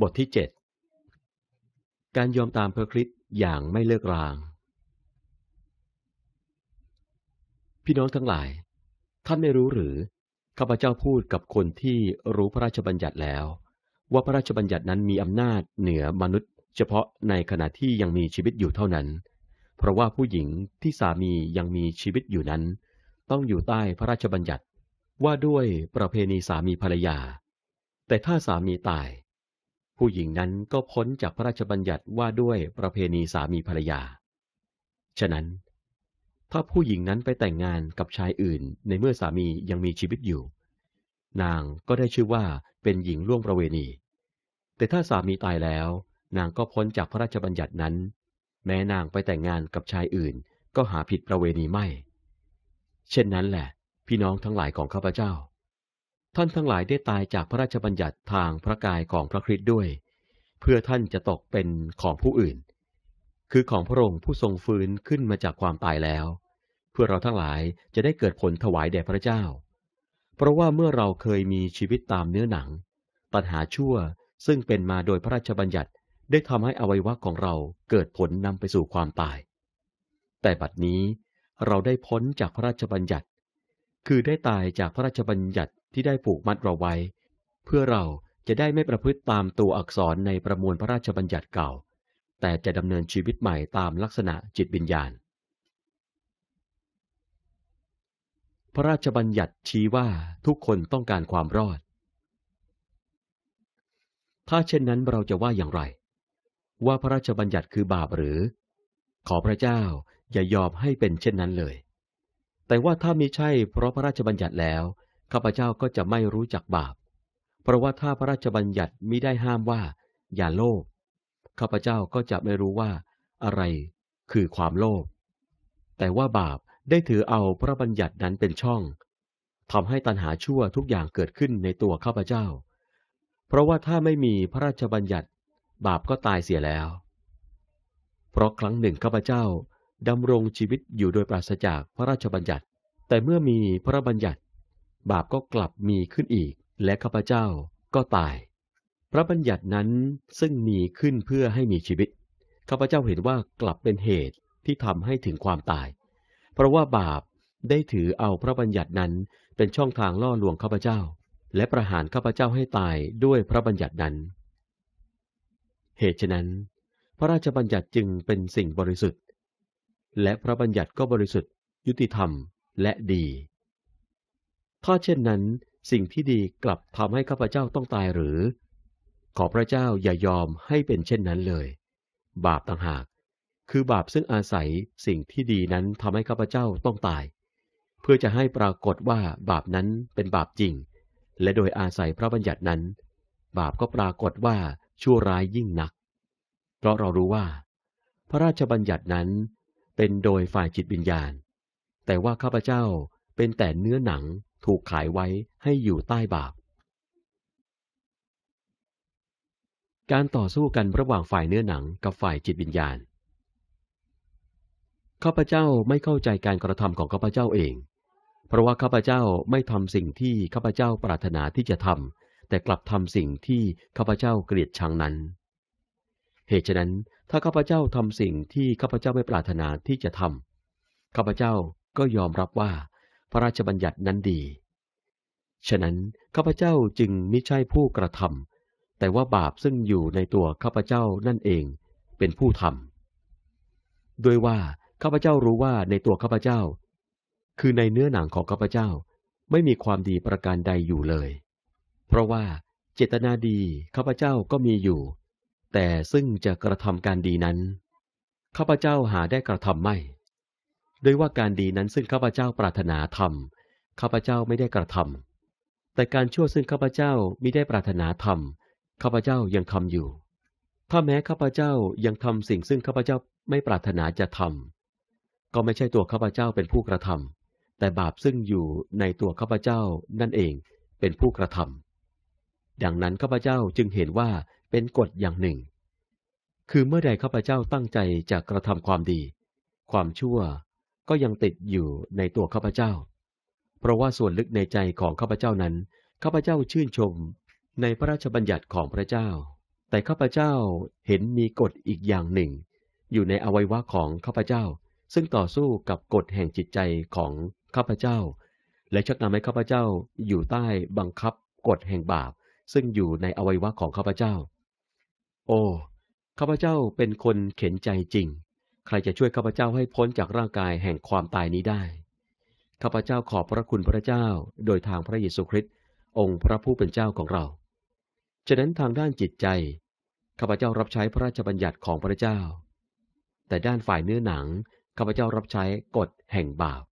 บทที่7การยอมตามพระคริสต์อย่างไม่เลิกราง พี่น้องทั้งหลาย ท่านไม่รู้หรือ ข้าพเจ้าพูดกับคนที่รู้พระราชบัญญัติแล้ว ว่าพระราชบัญญัตินั้นมีอำนาจเหนือมนุษย์ เฉพาะในขณะที่ยังมีชีวิตอยู่เท่านั้น เพราะว่าผู้หญิงที่สามียังมีชีวิตอยู่นั้น ต้องอยู่ใต้พระราชบัญญัติว่าด้วยประเพณีสามีภรรยา แต่ถ้าสามีตายผู้หญิงนั้นก็พ้นจากพระราชบัญญัติว่าด้วยประเพณีสามีภรรยา ฉะนั้น ถ้าผู้หญิงนั้นไปแต่งงานกับชายอื่นในเมื่อสามียังมีชีวิตอยู่ นางก็ได้ชื่อว่าเป็นหญิงล่วงประเวณี แต่ถ้าสามีตายแล้ว นางก็พ้นจากพระราชบัญญัตินั้น แม้นางไปแต่งงานกับชายอื่นก็หาผิดประเวณีไม่ เช่นนั้นแหละ พี่น้องทั้งหลายของข้าพเจ้าท่านทั้งหลายได้ตายจากพระราชบัญญัติทางพระกายของพระคริสต์ด้วย เพื่อท่านจะตกเป็นของผู้อื่น คือของพระองค์ผู้ทรงฟื้นขึ้นมาจากความตายแล้ว เพื่อเราทั้งหลายจะได้เกิดผลถวายแด่พระเจ้า เพราะว่าเมื่อเราเคยมีชีวิตตามเนื้อหนัง ปัญหาชั่วซึ่งเป็นมาโดยพระราชบัญญัติได้ทำให้อวัยวะของเราเกิดผลนำไปสู่ความตาย แต่บัดนี้เราได้พ้นจากพระราชบัญญัติ คือได้ตายจากพระราชบัญญัติที่ได้ผูกมัดเราไว้ เพื่อเราจะได้ไม่ประพฤติตามตัวอักษรในประมวลพระราชบัญญัติเก่า แต่จะดำเนินชีวิตใหม่ตามลักษณะจิตวิญญาณ พระราชบัญญัติชี้ว่าทุกคนต้องการความรอด ถ้าเช่นนั้นเราจะว่าอย่างไร ว่าพระราชบัญญัติคือบาปหรือ ขอพระเจ้าอย่ายอมให้เป็นเช่นนั้นเลย แต่ว่าถ้ามิใช่เพราะพระราชบัญญัติแล้วข้าพเจ้าก็จะไม่รู้จักบาป เพราะว่าถ้าพระราชบัญญัติมิได้ห้ามว่า อย่าโลภ ข้าพเจ้าก็จะไม่รู้ว่า อะไร คือความโลภ แต่ว่าบาปได้ถือเอาพระบัญญัตินั้นเป็นช่องทำให้ตัณหาชั่วทุกอย่างเกิดขึ้นในตัวข้าพเจ้า เพราะว่าถ้าไม่มีพระราชบัญญัติบาปก็ตายเสียแล้ว เพราะครั้งหนึ่งข้าพเจ้าดำรงชีวิตอยู่โดยปราศจากพระราชบัญญัติ แต่เมื่อมีพระบัญญัติบาปก็กลับมีขึ้นอีก และข้าพเจ้าก็ตาย พระบัญญัตินั้นซึ่งมีขึ้นเพื่อให้มีชีวิตข้าพเจ้าเห็นว่ากลับเป็นเหตุที่ทำให้ถึงความตาย เพราะว่าบาปได้ถือเอาพระบัญญัตินั้นเป็นช่องทางล่อลวงข้าพเจ้า และประหารข้าพเจ้าให้ตายด้วยพระบัญญัตินั้น เหตุฉะนั้น พระราชบัญญัติจึงเป็นสิ่งบริสุทธิ์ และพระบัญญัติก็บริสุทธิ์ ยุติธรรมและดีถ้าเช่นนั้นสิ่งที่ดีกลับทำให้ข้าพเจ้าต้องตายหรือ ขอพระเจ้าอย่ายอมให้เป็นเช่นนั้นเลย บาปต่างหากคือบาปซึ่งอาศัยสิ่งที่ดีนั้นทำให้ข้าพเจ้าต้องตาย เพื่อจะให้ปรากฏว่าบาปนั้นเป็นบาปจริง และโดยอาศัยพระบัญญัตินั้น บาปก็ปรากฏว่าชั่วร้ายยิ่งนักเพราะเรารู้ว่า พระราชบัญญัตินั้นเป็นโดยฝ่ายจิตวิญญาณ แต่ว่าข้าพเจ้าเป็นแต่เนื้อหนังถูกขายไว้ให้อยู่ใต้บาป การต่อสู้กันระหว่างฝ่ายเนื้อหนังกับฝ่ายจิตวิญญาณข้าพเจ้าไม่เข้าใจการกระทำของข้าพเจ้าเอง เพราะว่าข้าพเจ้าไม่ทำสิ่งที่ข้าพเจ้าปรารถนาที่จะทำ แต่กลับทำสิ่งที่ข้าพเจ้าเกลียดชังนั้น เหตุฉะนั้น ถ้าข้าพเจ้าทำสิ่งที่ข้าพเจ้าไม่ปรารถนาที่จะทำข้าพเจ้าก็ยอมรับว่าพระราชบัญญัตินั้นดี ฉะนั้นข้าพเจ้าจึงไม่ใช่ผู้กระทำ แต่ว่าบาปซึ่งอยู่ในตัวข้าพเจ้านั่นเองเป็นผู้ทำด้วยว่าข้าพเจ้ารู้ว่าในตัวข้าพเจ้า คือในเนื้อหนังของข้าพเจ้าไม่มีความดีประการใดอยู่เลย เพราะว่าเจตนาดีข้าพเจ้าก็มีอยู่ แต่ซึ่งจะกระทำการดีนั้นข้าพเจ้าหาได้กระทำไม่ด้วยว่าการดีนั้นซึ่งข้าพเจ้าปรารถนาทำข้าพเจ้าไม่ได้กระทำแต่การชั่วซึ่งข้าพเจ้ามิได้ปรารถนาทำข้าพเจ้ายังทำอยู่ ถ้าแม้ข้าพเจ้ายังทำสิ่งซึ่งข้าพเจ้าไม่ปรารถนาจะทำก็ไม่ใช่ตัวข้าพเจ้าเป็นผู้กระทำแต่บาปซึ่งอยู่ในตัวข้าพเจ้านั่นเองเป็นผู้กระทำดังนั้นข้าพเจ้าจึงเห็นว่าเป็นกฎอย่างหนึ่ง คือเมื่อใดข้าพเจ้าตั้งใจจะกระทำความดี ความชั่วก็ยังติดอยู่ในตัวข้าพเจ้า เพราะว่าส่วนลึกในใจของข้าพเจ้านั้นข้าพเจ้าชื่นชมในพระราชบัญญัติของพระเจ้า แต่ข้าพเจ้าเห็นมีกฎอีกอย่างหนึ่ง อยู่ในอวัยวะของข้าพเจ้า ซึ่งต่อสู้กับกฎแห่งจิตใจของข้าพเจ้า และชักนำให้ข้าพเจ้าอยู่ใต้บังคับกฎแห่งบาปซึ่งอยู่ในอวัยวะของข้าพเจ้า โอ้ข้าพเจ้าเป็นคนเข็นใจจริงใครจะช่วยข้าพเจ้าให้พ้นจากร่างกายแห่งความตายนี้ได้ ข้าพเจ้าขอบพระคุณพระเจ้าโดยทางพระเยซูคริสต์องค์พระผู้เป็นเจ้าของเรา ฉะนั้นทางด้านจิตใจข้าพเจ้ารับใช้พระราชบัญญัติของพระเจ้า แต่ด้านฝ่ายเนื้อหนังข้าพเจ้ารับใช้กฎแห่งบาป